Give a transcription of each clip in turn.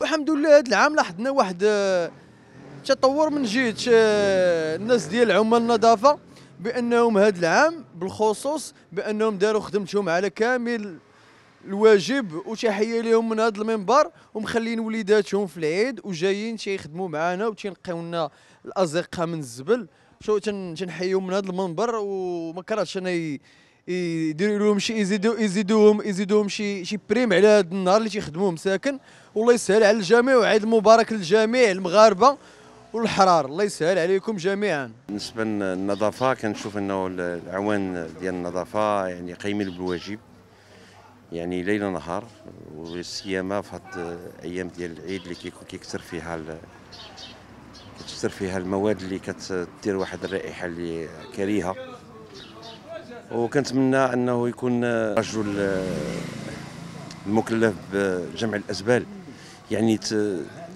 والحمد لله هذا العام لاحظنا واحد آه، تطور من جهه آه، الناس ديال عمال النظافه بانهم هذا العام بالخصوص بانهم داروا خدمتهم على كامل الواجب وتحيه لهم من هذا المنبر ومخلين وليداتهم في العيد وجايين تيخدموا معنا وتينقيو لنا الازقه من الزبل شو تنحيهم من هذا المنبر وما كرهتش انا يديروا لهم شي يزيدوا يزيدوهم يزيدوهم شي شي بريم على هذا النهار اللي تيخدموه مساكن والله يسهل على الجميع وعيد مبارك للجميع المغاربه والحرار الله يسهل عليكم جميعا بالنسبه للنظافه كنشوف انه العوان ديال النظافه يعني قايمين بالواجب يعني ليل نهار وسيما في هاد الايام ديال العيد اللي كيكون كيكثر فيها كتكثر فيها المواد اللي كتدير واحد الرائحه اللي كريهه وكنتمنى انه يكون رجل المكلف بجمع الازبال يعني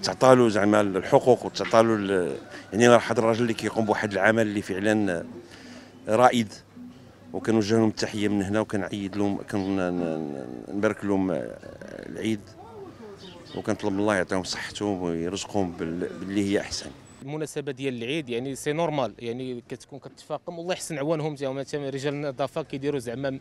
تعطى له زعما الحقوق وتعطى له يعني واحد الراجل اللي كيقوم بواحد العمل اللي فعلا رائد وكنوجه لهم التحيه من هنا وكنعيد لهم كنبارك لهم العيد وكنطلب من الله يعطيهم صحتهم ويرزقهم باللي هي احسن المناسبه ديال العيد يعني سي نورمال يعني كتكون كتفاقم والله يحسن عوانهم زعما رجال النظافه كيديروا زعما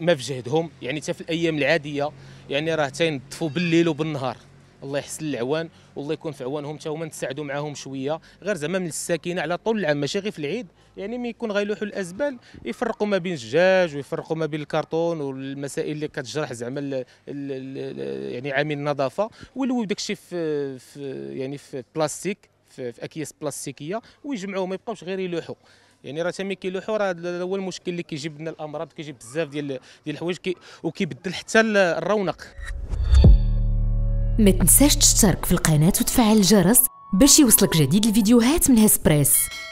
ما في جهدهم يعني حتى في الايام العاديه يعني راه تينظفوا بالليل وبالنهار الله يحسن العوان والله يكون في عوانهم حتى هما نساعدوا معاهم شويه غير زعما من الساكنه على طول العام ماشي غير في العيد يعني ملي يكون غيلوحوا الازبال يفرقوا ما بين الجاج ويفرقوا ما بين الكرتون والمسائل اللي كتجرح زعما يعني عامل النظافه ويلوي داكشي في, في يعني في بلاستيك في اكياس بلاستيكيه ويجمعوهم ما يبقاوش غير يلوحوا يعني راه تمي كيلوحوا راه هو المشكل اللي كيجيب لنا الامراض كيجيب بزاف ديال ديال الحوايج وكيبدل حتى الرونق ما تنساش تشترك في القناه وتفعل الجرس باش يوصلك جديد الفيديوهات من هسبريس